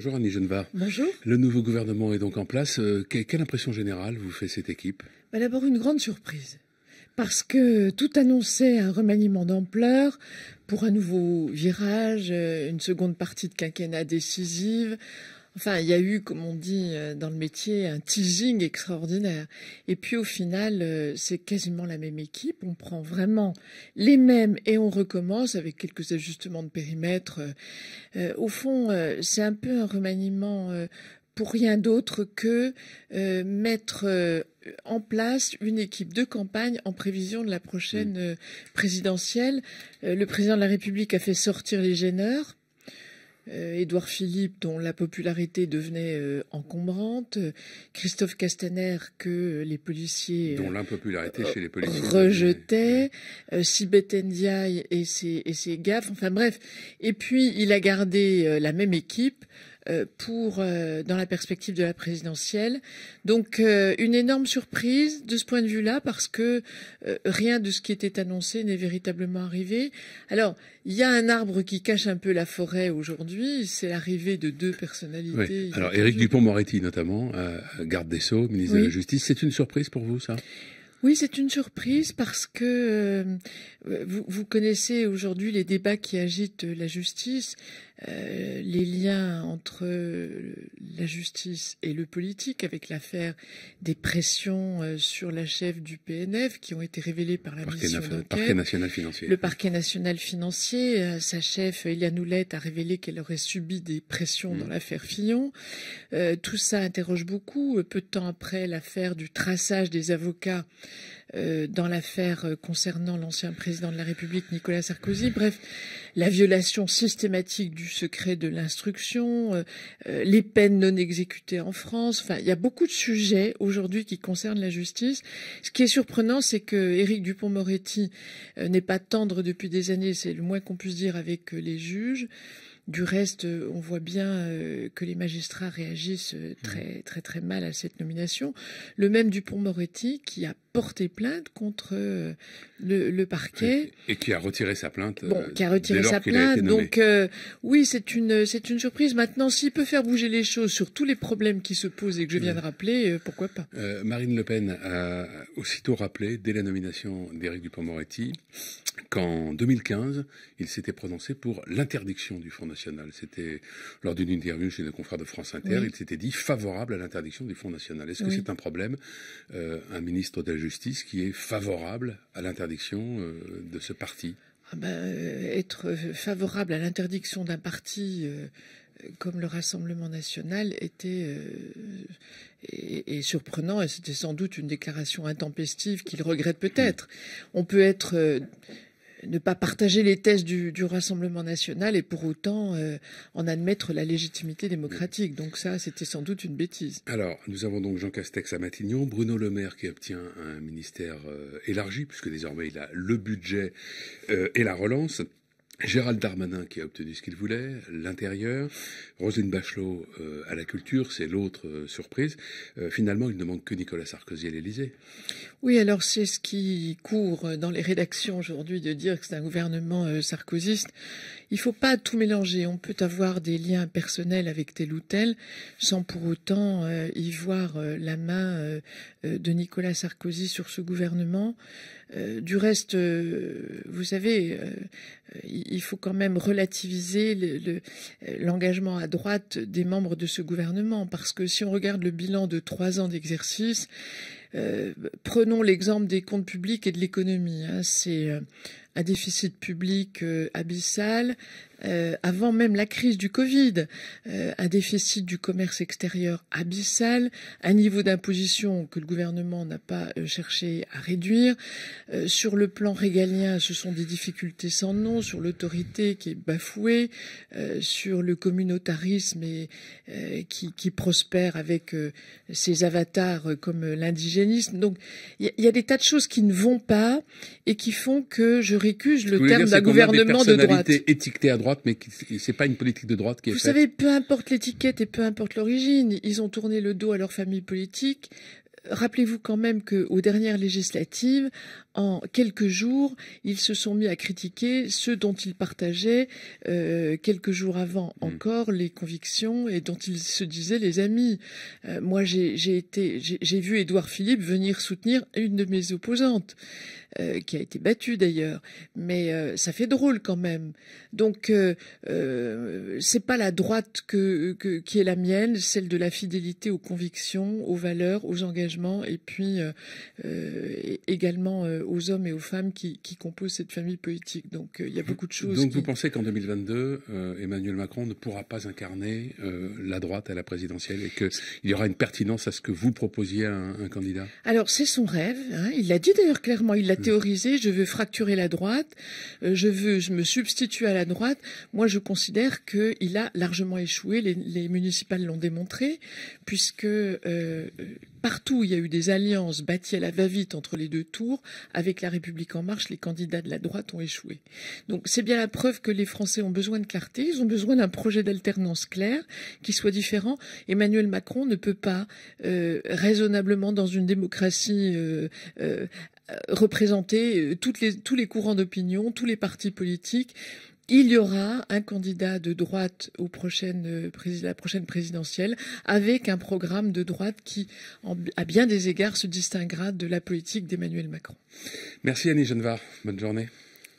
Bonjour Annie Genevard. Bonjour. Le nouveau gouvernement est donc en place. Euh, quelle impression générale vous fait cette équipe bah, D'abord une grande surprise. Parce que tout annonçait un remaniement d'ampleur pour un nouveau virage, euh, une seconde partie de quinquennat décisive enfin, il y a eu, comme on dit euh, dans le métier, un teasing extraordinaire. Et puis au final, euh, c'est quasiment la même équipe. On prend vraiment les mêmes et on recommence avec quelques ajustements de périmètre. Euh, au fond, c'est un peu un remaniement pour rien d'autre que mettre en place une équipe de campagne en prévision de la prochaine présidentielle. le président de la République a fait sortir les gêneurs. Euh, Édouard Philippe, dont la popularité devenait euh, encombrante, Christophe Castaner, que les policiers euh, dont l'impopularité chez les policiers rejetaient, Sibeth Ndiaye et ses, et ses gaffes, enfin bref. Et puis il a gardé la même équipe euh, pour euh, dans la perspective de la présidentielle. Donc euh, une énorme surprise de ce point de vue-là parce que rien de ce qui était annoncé n'est véritablement arrivé. Alors il y a un arbre qui cache un peu la forêt aujourd'hui, c'est l'arrivée de deux personnalités. Alors Éric Dupont-Moretti notamment, garde des sceaux, ministre de la Justice, c'est une surprise pour vous ça oui, c'est une surprise parce que euh, vous, connaissez aujourd'hui les débats qui agitent la justice, euh, les liens entre euh, la justice et le politique, avec l'affaire des pressions sur la chef du PNF qui ont été révélées par la Le parquet national financier. Le parquet national financier, sa chef Eliane Oulette a révélé qu'elle aurait subi des pressions dans mm. l'affaire Fillon. tout ça interroge beaucoup. Peu de temps après l'affaire du traçage des avocats euh, dans l'affaire euh, concernant l'ancien président de la République Nicolas Sarkozy. Bref, la violation systématique du secret de l'instruction, euh, les peines non exécutées en France. Enfin, il y a beaucoup de sujets aujourd'hui qui concernent la justice. Ce qui est surprenant, c'est que Éric Dupont-Moretti n'est pas tendre depuis des années, c'est le moins qu'on puisse dire avec les juges. Du reste, euh, on voit bien euh, que les magistrats réagissent euh, mmh. très très très mal à cette nomination. Le même Dupont-Moretti qui a porté plainte contre le, parquet et, qui a retiré sa plainte. Bon, qui a retiré sa plainte. Donc oui, c'est une surprise. Maintenant, s'il peut faire bouger les choses sur tous les problèmes qui se posent et que je viens mmh. de rappeler, pourquoi pas Marine Le Pen a aussitôt rappelé dès la nomination d'Éric Dupont-Moretti qu'en 2015, il s'était prononcé pour l'interdiction du Front national. C'était lors d'une interview chez nos confrères de France Inter, il s'était dit favorable à l'interdiction du Front national. Est-ce que c'est un problème, euh, un ministre de la Justice qui est favorable à l'interdiction euh, de ce parti ah ben, euh, Être favorable à l'interdiction d'un parti comme le Rassemblement national était surprenant et c'était sans doute une déclaration intempestive qu'il regrette peut-être. On peut être ne pas partager les thèses du, Rassemblement national et pour autant euh, en admettre la légitimité démocratique. Donc ça, c'était sans doute une bêtise. Alors, nous avons donc Jean Castex à Matignon, Bruno Le Maire qui obtient un ministère euh, élargi, puisque désormais il a le budget euh, et la relance. Gérald Darmanin qui a obtenu ce qu'il voulait, l'intérieur, Roselyne Bachelot euh, à la culture, c'est l'autre euh, surprise. Euh, finalement, il ne manque que Nicolas Sarkozy à l'Élysée. Oui, alors c'est ce qui court dans les rédactions aujourd'hui de dire que c'est un gouvernement sarkozyste. Il ne faut pas tout mélanger. On peut avoir des liens personnels avec tel ou tel sans pour autant y voir la main de Nicolas Sarkozy sur ce gouvernement. Euh, du reste, euh, vous savez, euh, il faut quand même relativiser l'engagement à droite des membres de ce gouvernement, parce que si on regarde le bilan de trois ans d'exercice, prenons l'exemple des comptes publics et de l'économie. Hein. C'est un déficit public euh, abyssal euh, avant même la crise du Covid, euh, un déficit du commerce extérieur abyssal, un niveau d'imposition que le gouvernement n'a pas cherché à réduire. sur le plan régalien, ce sont des difficultés sans nom, sur l'autorité qui est bafouée, sur le communautarisme et, qui, prospère avec ses avatars comme l'indigénisme. Donc il y, a des tas de choses qui ne vont pas et qui font que je le terme d'un gouvernement de droite. Étiqueté à droite, mais c'est pas une politique de droite qui est Vous savez, peu importe l'étiquette et peu importe l'origine, ils ont tourné le dos à leur famille politique, Rappelez-vous quand même qu'aux dernières législatives, en quelques jours, ils se sont mis à critiquer ceux dont ils partageaient euh, quelques jours avant hmm. encore les convictions et dont ils se disaient les amis. Euh, moi, j'ai été, j'ai vu Édouard Philippe venir soutenir une de mes opposantes, euh, qui a été battue d'ailleurs. Mais ça fait drôle quand même. Donc, c'est pas la droite que, qui est la mienne, celle de la fidélité aux convictions, aux valeurs, aux engagements et puis euh, euh, également euh, aux hommes et aux femmes qui, composent cette famille politique. Donc il y a beaucoup de choses. Donc vous pensez qu'en 2022, Emmanuel Macron ne pourra pas incarner la droite à la présidentielle et qu'il y aura une pertinence à ce que vous proposiez à un, candidat Alors c'est son rêve. Hein. Il l'a dit d'ailleurs clairement. Il l'a mmh. théorisé. Je veux fracturer la droite. je veux, je me substituer à la droite. Moi, je considère qu'il a largement échoué. Les, municipales l'ont démontré puisque Partout, il y a eu des alliances bâties à la va-vite entre les deux tours. Avec La République en marche, les candidats de la droite ont échoué. Donc c'est bien la preuve que les Français ont besoin de clarté, ils ont besoin d'un projet d'alternance clair qui soit différent. Emmanuel Macron ne peut pas euh, raisonnablement, dans une démocratie euh, euh, représenter les, tous les courants d'opinion, tous les partis politiques il y aura un candidat de droite aux euh, la prochaine présidentielle avec un programme de droite qui, à bien des égards, se distinguera de la politique d'Emmanuel Macron. Merci Annie Genevard. Bonne journée.